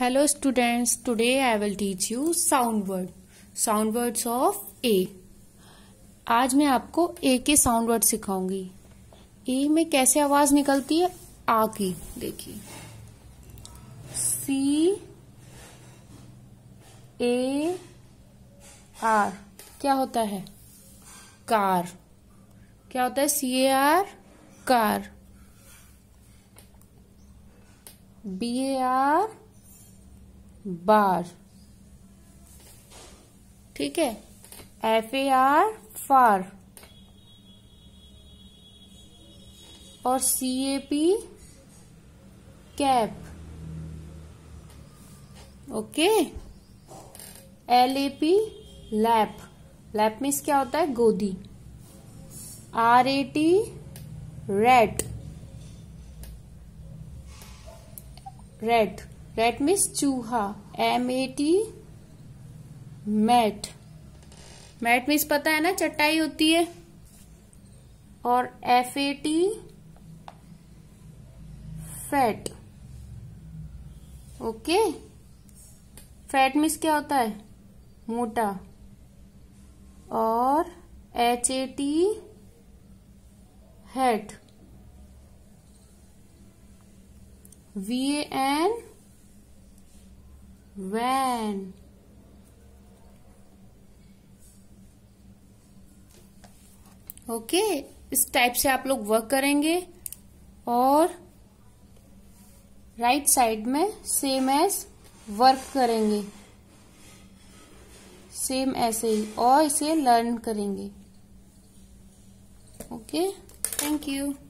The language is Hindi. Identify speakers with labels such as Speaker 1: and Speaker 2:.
Speaker 1: hello students today I will teach you sound word sound words of a आज मैं आपको ए के साउंड वर्ड सिखाऊंगी ए में कैसे आवाज निकलती है आ की देखिए सी ए आर क्या होता है कार क्या होता है C A R car B A R bar ठीक है एफ ए आर फार और C A P cap okay L A P lap lap means क्या होता है गोदी R A T rat rat rat means चूहा M A T mat mat means पता है ना चटाई होती है और F A T fat okay fat means क्या होता है मोटा और H A T hat V N when okay okay, इस टाइप से आप लोग वर्क करेंगे और राइट साइड में सेम एज वर्क करेंगे सेम ऐसे ही और इसे लर्न करेंगे ओके थैंक यू